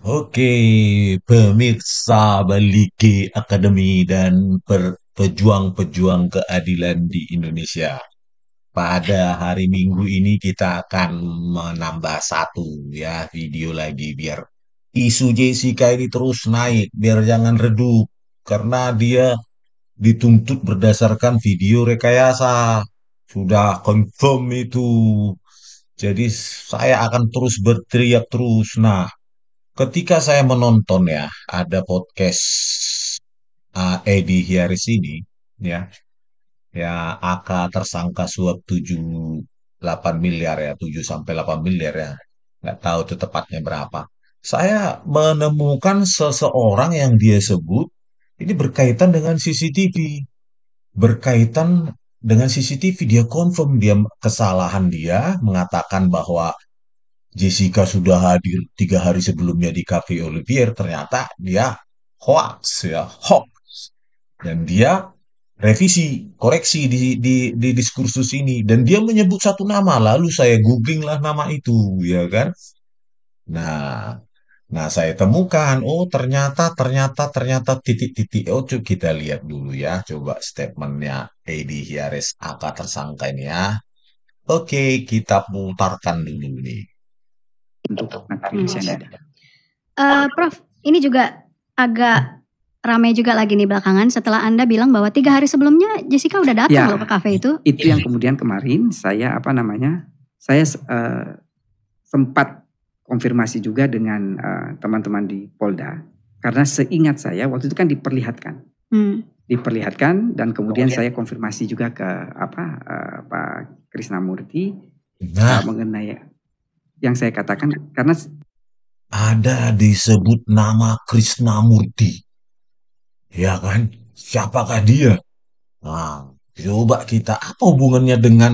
Oke, pemirsa Baliki Akademi dan pejuang-pejuang keadilan di Indonesia. Pada hari Minggu ini kita akan menambah satu ya video lagi biar isu JCK ini terus naik, biar jangan redup karena dia dituntut berdasarkan video rekayasa. Sudah confirm itu. Jadi saya akan terus berteriak terus. Nah, Ketika saya menonton ya, ada podcast uh, Edi Hiaris ini, ya, ya AK tersangka suap 78 miliar ya, 7 sampai 8 miliar ya, nggak tahu itu tepatnya berapa. Saya menemukan seseorang yang dia sebut ini berkaitan dengan CCTV, berkaitan dengan CCTV dia confirm dia kesalahan dia mengatakan bahwa Jessica sudah hadir tiga hari sebelumnya di Cafe Olivier, ternyata dia hoax ya, hoax. Dan dia revisi, koreksi di, di, di diskursus ini. Dan dia menyebut satu nama, lalu saya googling lah nama itu, ya kan? Nah, nah saya temukan, oh ternyata, ternyata, ternyata titik-titik. Oh, coba kita lihat dulu ya, coba statementnya Edi Hiares, AK tersangka ini ya. Oke, kita putarkan dulu nih untuk negeri Senada. Uh, Prof, ini juga agak ramai juga lagi nih belakangan setelah Anda bilang bahwa tiga hari sebelumnya Jessica udah datang ya, loh ke kafe itu. Itu iya. yang kemudian kemarin saya apa namanya, saya uh, sempat konfirmasi juga dengan eh, teman-teman uh, di Polda. Karena seingat saya waktu itu kan diperlihatkan. Hmm. Diperlihatkan dan kemudian, ya. saya konfirmasi juga ke apa uh, Pak Krisnamurti nah. mengenai yang saya katakan karena ada disebut nama Krisnamurti. Ya kan? Siapakah dia? Nah, coba kita apa hubungannya dengan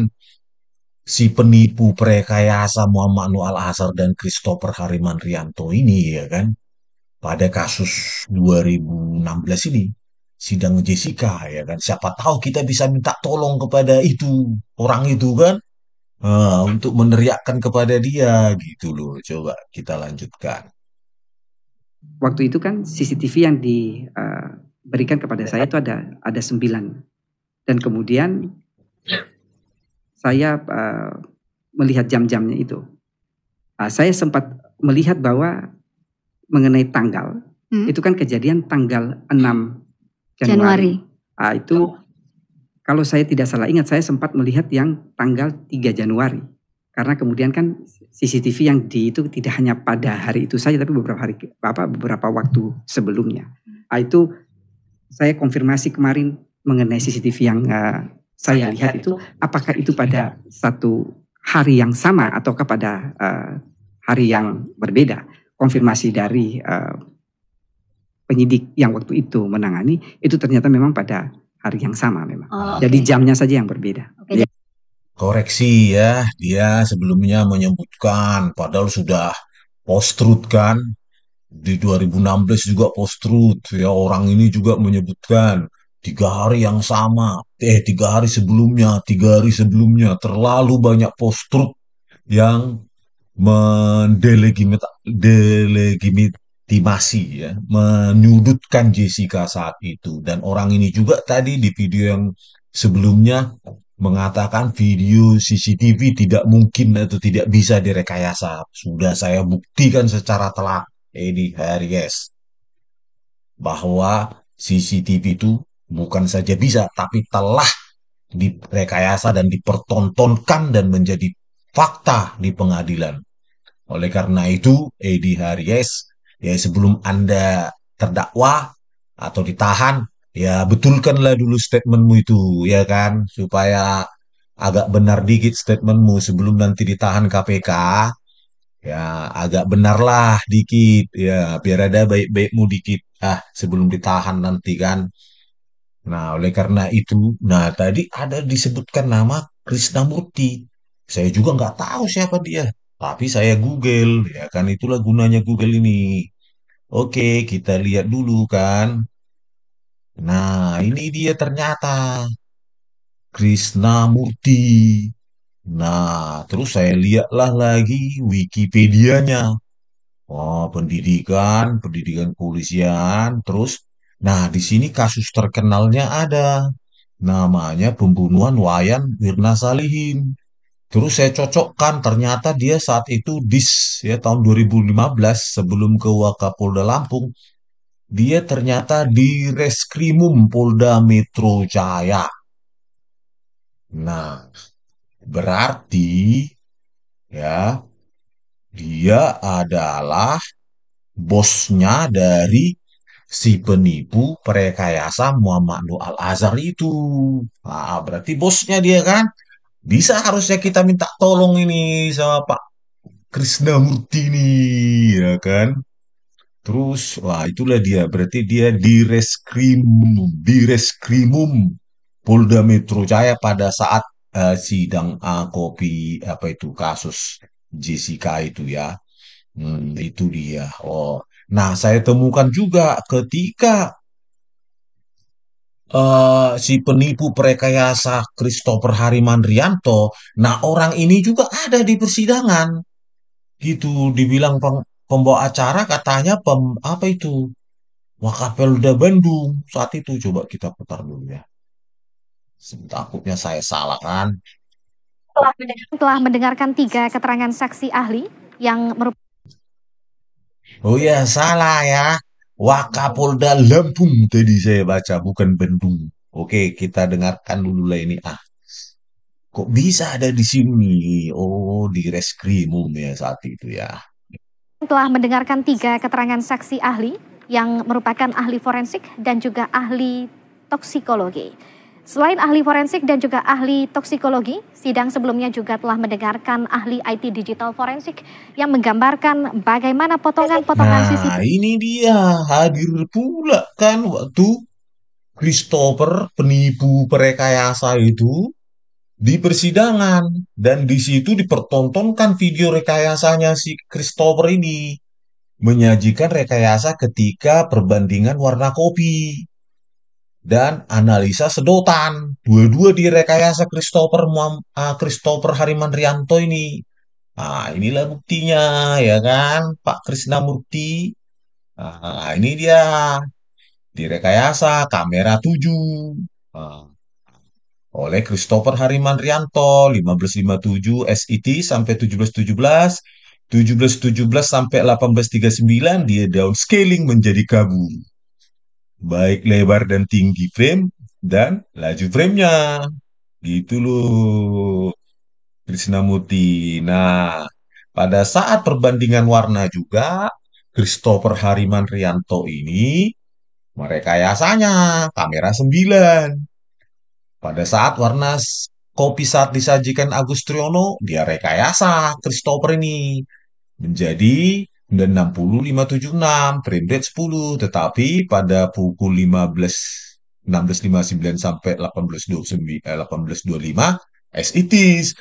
si penipu prekayasa Muhammad Nual Azhar dan Christopher Hariman Rianto ini ya kan pada kasus 2016 ini sidang Jessica ya kan siapa tahu kita bisa minta tolong kepada itu orang itu kan Nah, untuk meneriakkan kepada dia gitu loh. Coba kita lanjutkan. Waktu itu kan CCTV yang diberikan eh, uh, kepada saya itu ada ada sembilan dan kemudian saya uh, melihat jam-jamnya itu. Uh, saya sempat melihat bahwa mengenai tanggal hmm? itu kan kejadian tanggal 6 Januari. Januari. Uh, itu kalau saya tidak salah ingat, saya sempat melihat yang tanggal 3 Januari. Karena kemudian kan CCTV yang di itu tidak hanya pada hari itu saja, tapi beberapa hari apa beberapa waktu sebelumnya. Nah, itu saya konfirmasi kemarin mengenai CCTV yang uh, saya lihat itu, apakah itu pada satu hari yang sama ataukah pada uh, hari yang berbeda? Konfirmasi dari uh, penyidik yang waktu itu menangani itu ternyata memang pada hari yang sama memang. Oh, okay. Jadi jamnya saja yang berbeda. Okay. Iya. Koreksi ya, dia sebelumnya menyebutkan padahal sudah post truth kan di 2016 juga post truth ya orang ini juga menyebutkan tiga hari yang sama eh tiga hari sebelumnya tiga hari sebelumnya terlalu banyak post truth yang mendelegitimasi Timasi ya menyudutkan Jessica saat itu dan orang ini juga tadi di video yang sebelumnya mengatakan video CCTV tidak mungkin atau tidak bisa direkayasa. Sudah saya buktikan secara telak hari yes bahwa CCTV itu bukan saja bisa tapi telah direkayasa dan dipertontonkan dan menjadi fakta di pengadilan. Oleh karena itu, Edi Haryes ya sebelum Anda terdakwa atau ditahan ya betulkanlah dulu statementmu itu ya kan supaya agak benar dikit statementmu sebelum nanti ditahan KPK ya agak benarlah dikit ya biar ada baik-baikmu dikit ah sebelum ditahan nanti kan nah oleh karena itu nah tadi ada disebutkan nama Krisnamurti saya juga nggak tahu siapa dia tapi saya Google ya kan itulah gunanya Google ini Oke, kita lihat dulu kan. Nah, ini dia ternyata. Krishna Murti. Nah, terus saya lihatlah lagi Wikipedia-nya. Oh, pendidikan, pendidikan kepolisian, terus nah di sini kasus terkenalnya ada. Namanya pembunuhan Wayan Wirna Salihin. Terus saya cocokkan, ternyata dia saat itu dis ya tahun 2015 sebelum ke Wakapolda Lampung, dia ternyata di Reskrimum Polda Metro Jaya. Nah, berarti ya dia adalah bosnya dari si penipu perekayasa Muhammad Al Azhar itu. Ah berarti bosnya dia kan. Bisa harusnya kita minta tolong ini sama Pak Krisna Murti ini, ya kan? Terus, wah itulah dia. Berarti dia di reskrim, di reskrimum Polda Metro Jaya pada saat uh, sidang uh, kopi apa itu kasus Jessica itu ya. Hmm, itu dia. Oh, nah saya temukan juga ketika uh, si penipu perekayasa Christopher Harimandrianto. Nah, orang ini juga ada di persidangan. Gitu dibilang pem pembawa acara katanya pem apa itu? Wakapelda Bandung saat itu coba kita putar dulu ya. Takutnya saya salah kan. Telah mendengarkan tiga keterangan saksi ahli yang merupakan Oh iya, salah ya. Wakapolda Lampung tadi saya baca bukan Bendung. Oke, kita dengarkan dulu lah ini. Ah, kok bisa ada di sini? Oh, di reskrimum ya saat itu ya. Telah mendengarkan tiga keterangan saksi ahli yang merupakan ahli forensik dan juga ahli toksikologi. Selain ahli forensik dan juga ahli toksikologi, sidang sebelumnya juga telah mendengarkan ahli IT digital forensik yang menggambarkan bagaimana potongan-potongan nah, sisi. nah, ini dia hadir pula kan waktu Christopher penipu perekayasa itu di persidangan dan di situ dipertontonkan video rekayasanya si Christopher ini menyajikan rekayasa ketika perbandingan warna kopi dan analisa sedotan. Dua-dua direkayasa Christopher ah, Christopher Hariman Rianto ini. Nah, inilah buktinya ya kan Pak Krisna Murti. Nah, ini dia direkayasa kamera 7 nah, oleh Christopher Hariman Rianto 1557 SET sampai 1717 1717 sampai 1839 dia downscaling menjadi kabur baik lebar dan tinggi frame dan laju framenya gitu loh Krishnamurti nah pada saat perbandingan warna juga Christopher Hariman Rianto ini merekayasanya kamera 9 pada saat warna kopi saat disajikan Agus Triono dia rekayasa Christopher ini menjadi dan 6576 frame rate 10 tetapi pada pukul 15 16.59 sampai 18.29 eh, 18.25 as it is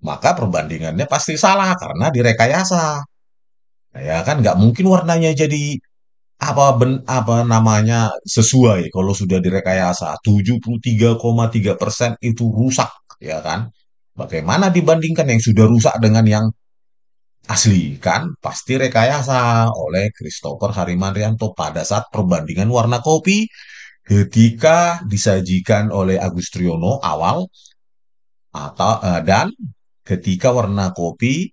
maka perbandingannya pasti salah karena direkayasa nah, ya kan nggak mungkin warnanya jadi apa ben, apa namanya sesuai kalau sudah direkayasa 73,3 persen itu rusak ya kan bagaimana dibandingkan yang sudah rusak dengan yang asli kan pasti rekayasa oleh Christopher Rianto pada saat perbandingan warna kopi ketika disajikan oleh Agus Triyono awal atau uh, dan ketika warna kopi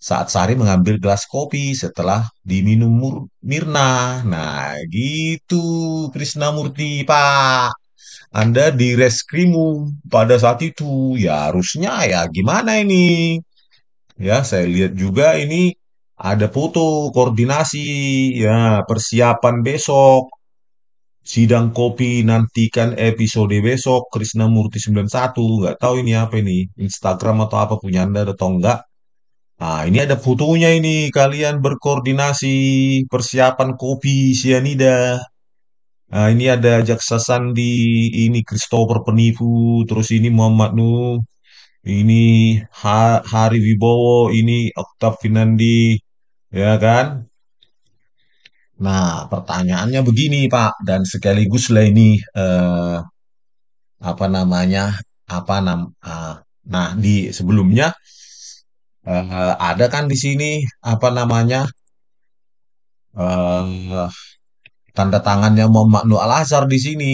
saat Sari mengambil gelas kopi setelah diminum Mur Mirna. Nah, gitu Krisna Murti Pak. Anda di reskrimum pada saat itu, ya harusnya ya gimana ini? Ya, saya lihat juga ini ada foto koordinasi, ya persiapan besok, sidang kopi nantikan episode besok Murti 91 nggak tahu ini apa ini Instagram atau apa punya anda atau enggak nah ini ada fotonya ini kalian berkoordinasi persiapan kopi sianida nah ini ada jaksa Sandi ini Christopher penipu terus ini Muhammad Nuh ini Hari Wibowo, ini Oktav Finandi, ya kan? Nah, pertanyaannya begini Pak, dan sekaligus lah ini eh, apa namanya, apa nam, ah, nah di sebelumnya eh, ada kan di sini apa namanya eh, tanda tangannya Muhammad Nuh Al Azhar di sini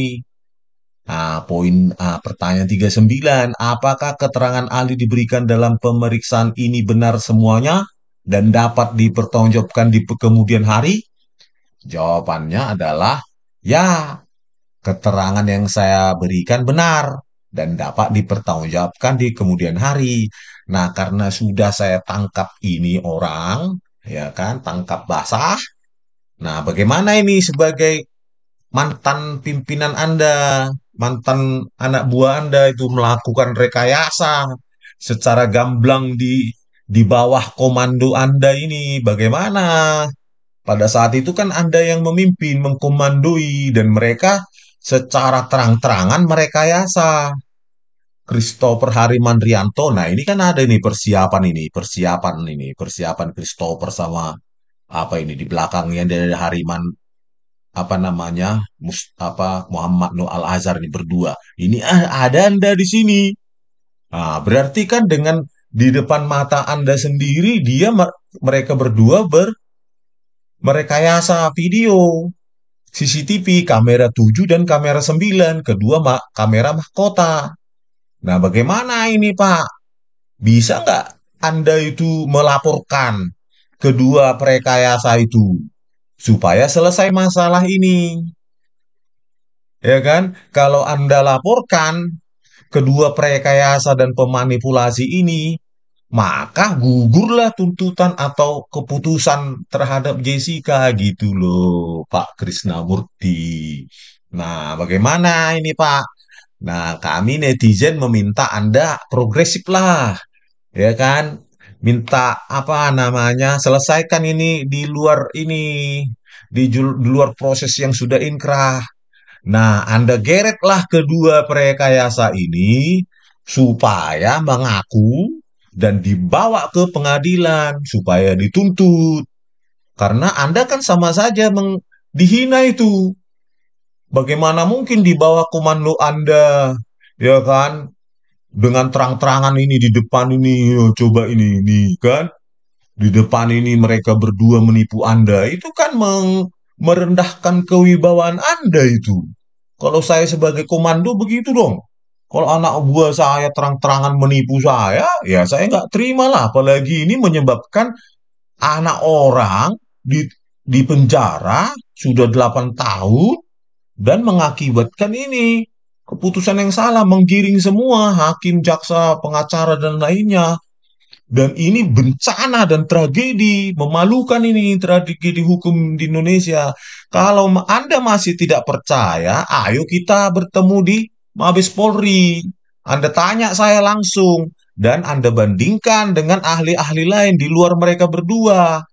Nah, poin A, ah, pertanyaan 39, apakah keterangan ahli diberikan dalam pemeriksaan ini benar semuanya dan dapat dipertanggungjawabkan di kemudian hari? Jawabannya adalah ya, keterangan yang saya berikan benar dan dapat dipertanggungjawabkan di kemudian hari. Nah, karena sudah saya tangkap ini orang, ya kan, tangkap basah. Nah, bagaimana ini sebagai mantan pimpinan Anda? mantan anak buah Anda itu melakukan rekayasa secara gamblang di di bawah komando Anda ini bagaimana? Pada saat itu kan Anda yang memimpin, mengkomandoi dan mereka secara terang-terangan merekayasa. Christopher Hariman Rianto. Nah, ini kan ada ini persiapan ini, persiapan ini, persiapan Christopher sama apa ini di belakangnya dari Hariman apa namanya Mus, apa Muhammad Nuh Al Azhar ini berdua. Ini ah, ada Anda di sini. Nah, berarti kan dengan di depan mata Anda sendiri dia mereka berdua ber merekayasa video CCTV kamera 7 dan kamera 9, kedua mak kamera mahkota. Nah, bagaimana ini, Pak? Bisa nggak Anda itu melaporkan kedua perekayasa itu? supaya selesai masalah ini. Ya kan? Kalau Anda laporkan kedua rekayasa dan pemanipulasi ini, maka gugurlah tuntutan atau keputusan terhadap Jessica gitu loh, Pak Krisnamurti. Nah, bagaimana ini, Pak? Nah, kami netizen meminta Anda progresif lah. Ya kan? minta apa namanya selesaikan ini di luar ini di, di luar proses yang sudah inkrah. Nah, Anda geretlah kedua prekayasa ini supaya mengaku dan dibawa ke pengadilan supaya dituntut. Karena Anda kan sama saja meng dihina itu. Bagaimana mungkin dibawa komando Anda? Ya kan? dengan terang-terangan ini di depan ini coba ini ini kan di depan ini mereka berdua menipu Anda itu kan meng merendahkan kewibawaan Anda itu. Kalau saya sebagai komando begitu dong. Kalau anak buah saya terang-terangan menipu saya, ya saya nggak terima lah. Apalagi ini menyebabkan anak orang di, di penjara sudah 8 tahun dan mengakibatkan ini keputusan yang salah menggiring semua hakim, jaksa, pengacara dan lainnya. Dan ini bencana dan tragedi memalukan ini tragedi hukum di Indonesia. Kalau Anda masih tidak percaya, ayo kita bertemu di Mabes Polri. Anda tanya saya langsung dan Anda bandingkan dengan ahli-ahli lain di luar mereka berdua.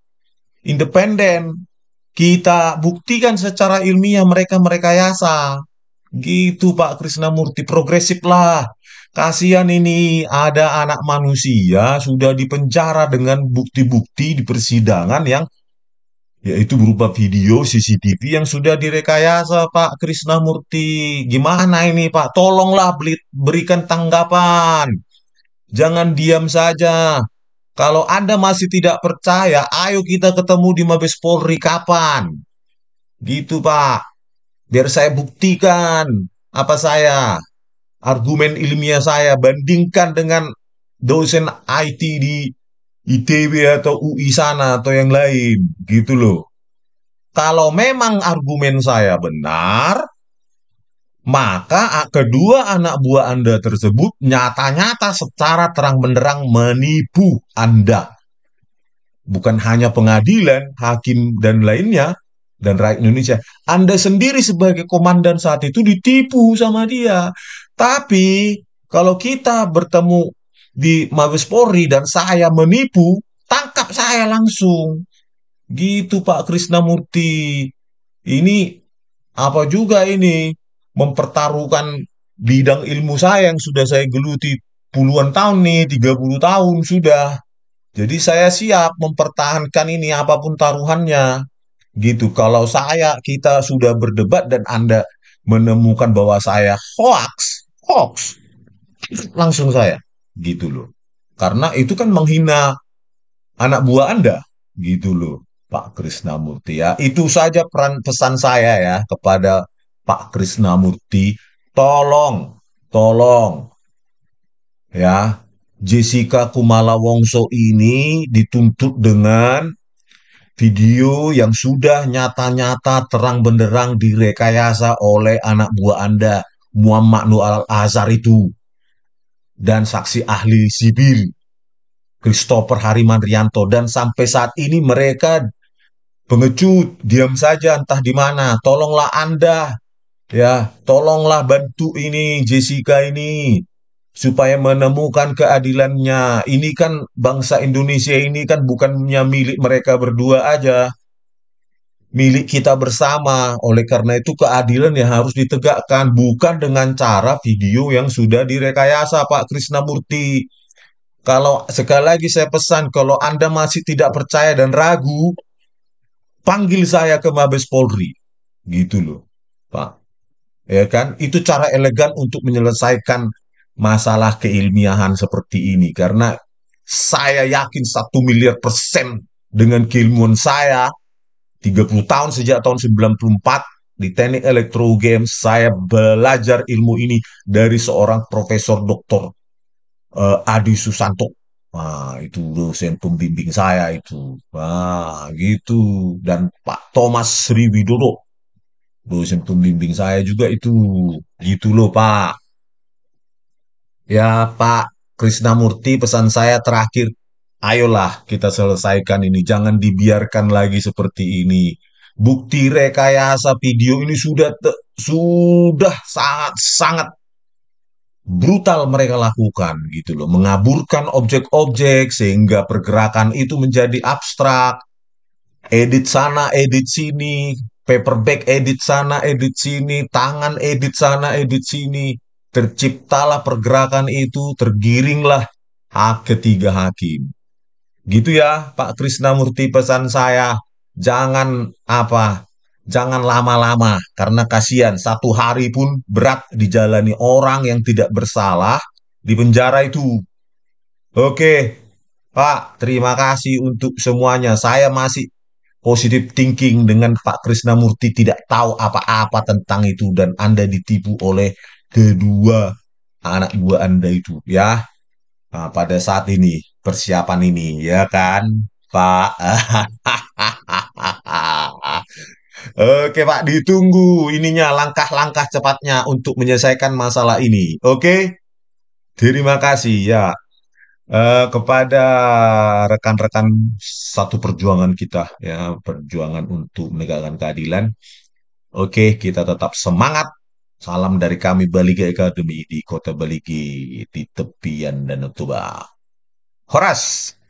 Independen. Kita buktikan secara ilmiah mereka-mereka yasa. Gitu Pak Krishna Murti progresif lah. Kasihan ini ada anak manusia sudah dipenjara dengan bukti-bukti di persidangan yang yaitu berupa video CCTV yang sudah direkayasa Pak Krishna Murti Gimana ini Pak? Tolonglah berikan tanggapan. Jangan diam saja. Kalau Anda masih tidak percaya, ayo kita ketemu di Mabes Polri kapan? Gitu Pak biar saya buktikan apa saya argumen ilmiah saya bandingkan dengan dosen IT di ITB atau UI sana atau yang lain gitu loh. Kalau memang argumen saya benar, maka kedua anak buah Anda tersebut nyata-nyata secara terang benderang menipu Anda. Bukan hanya pengadilan, hakim dan lainnya, dan rakyat Indonesia. Anda sendiri sebagai komandan saat itu ditipu sama dia. Tapi kalau kita bertemu di Mabes Polri dan saya menipu, tangkap saya langsung. Gitu Pak Murti. Ini apa juga ini mempertaruhkan bidang ilmu saya yang sudah saya geluti puluhan tahun nih, 30 tahun sudah. Jadi saya siap mempertahankan ini apapun taruhannya gitu. Kalau saya kita sudah berdebat dan Anda menemukan bahwa saya hoax, hoax, langsung saya gitu loh. Karena itu kan menghina anak buah Anda gitu loh. Pak Krisnamurti ya. Itu saja peran pesan saya ya kepada Pak Krisnamurti. Tolong, tolong ya Jessica Kumala Wongso ini dituntut dengan video yang sudah nyata-nyata terang benderang direkayasa oleh anak buah Anda, Muhammad Nur Al-Azhar itu, dan saksi ahli sipil, Christopher Hariman Rianto, dan sampai saat ini mereka pengecut, diam saja entah di mana, tolonglah Anda, ya, tolonglah bantu ini Jessica ini, supaya menemukan keadilannya. Ini kan bangsa Indonesia ini kan bukannya milik mereka berdua aja, milik kita bersama. Oleh karena itu keadilan yang harus ditegakkan bukan dengan cara video yang sudah direkayasa Pak Krisnamurti. Kalau sekali lagi saya pesan kalau Anda masih tidak percaya dan ragu, panggil saya ke Mabes Polri. Gitu loh, Pak. Ya kan? Itu cara elegan untuk menyelesaikan masalah keilmiahan seperti ini karena saya yakin satu miliar persen dengan keilmuan saya 30 tahun sejak tahun 94 di teknik elektro UGM saya belajar ilmu ini dari seorang profesor doktor uh, Adi Susanto Nah, itu dosen pembimbing saya itu. Nah, gitu. Dan Pak Thomas Sri Widodo, dosen pembimbing saya juga itu. Gitu loh, Pak. Ya Pak Krishna Murti, pesan saya terakhir, ayolah kita selesaikan ini, jangan dibiarkan lagi seperti ini. Bukti rekayasa video ini sudah sudah sangat sangat brutal mereka lakukan gitu loh, mengaburkan objek-objek sehingga pergerakan itu menjadi abstrak. Edit sana, edit sini, paperback edit sana, edit sini, tangan edit sana, edit sini terciptalah pergerakan itu, tergiringlah hak ketiga hakim. Gitu ya, Pak Krisnamurti pesan saya, jangan apa, jangan lama-lama karena kasihan satu hari pun berat dijalani orang yang tidak bersalah di penjara itu. Oke, Pak, terima kasih untuk semuanya. Saya masih positive thinking dengan Pak Krisnamurti tidak tahu apa-apa tentang itu dan Anda ditipu oleh kedua anak buah Anda itu ya. Nah, pada saat ini persiapan ini ya kan, Pak. Oke Pak, ditunggu ininya langkah-langkah cepatnya untuk menyelesaikan masalah ini. Oke? Terima kasih ya uh, kepada rekan-rekan satu perjuangan kita ya, perjuangan untuk menegakkan keadilan. Oke, kita tetap semangat Salam dari kami Balige Academy di Kota Balige di tepian Danau Toba. Horas!